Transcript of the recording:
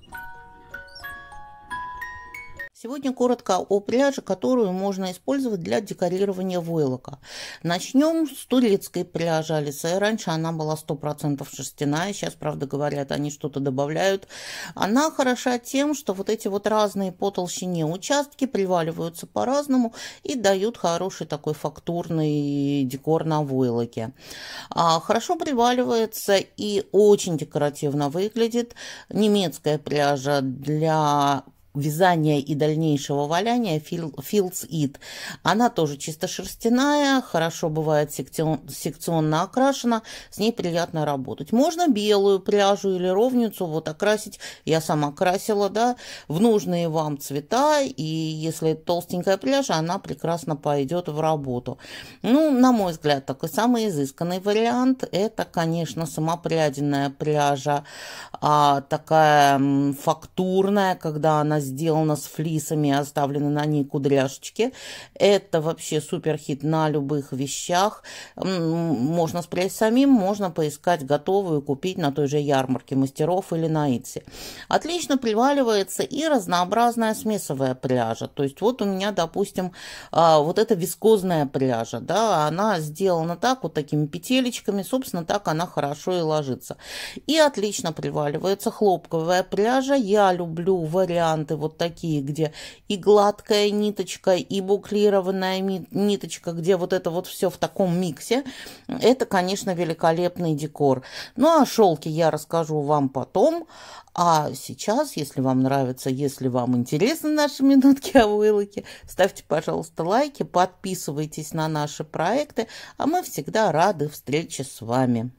Thank you. Сегодня коротко о пряже, которую можно использовать для декорирования войлока. Начнем с турецкой пряжи Алисе. Раньше она была 100% шерстяная, сейчас, правда, говорят, они что-то добавляют. Она хороша тем, что вот эти вот разные по толщине участки приваливаются по-разному и дают хороший такой фактурный декор на войлоке. А хорошо приваливается и очень декоративно выглядит немецкая пряжа для вязания и дальнейшего валяния Fields It. Она тоже чисто шерстяная, хорошо бывает сектион, секционно окрашена, с ней приятно работать. Можно белую пряжу или ровницу вот окрасить, я сама красила, да, в нужные вам цвета, и если толстенькая пряжа, она прекрасно пойдет в работу. Ну, на мой взгляд, такой самый изысканный вариант, это, конечно, самопряденная пряжа, а, такая фактурная, когда она сделана с флисами, оставлены на ней кудряшечки. Это вообще супер хит на любых вещах. Можно спрячь самим, можно поискать готовую, купить на той же ярмарке мастеров или на Итсе. Отлично приваливается и разнообразная смесовая пряжа. То есть вот у меня, допустим, а, вот эта вискозная пряжа, да, она сделана так, вот такими петелечками, собственно, так она хорошо и ложится. И отлично приваливается хлопковая пряжа. Я люблю варианты варианты вот такие, где и гладкая ниточка, и буклированная ниточка, где вот это вот все в таком миксе, это, конечно, великолепный декор. Ну, а шелки я расскажу вам потом, а сейчас, если вам нравится, если вам интересны наши минутки о вылоке, ставьте, пожалуйста, лайки, подписывайтесь на наши проекты, а мы всегда рады встрече с вами.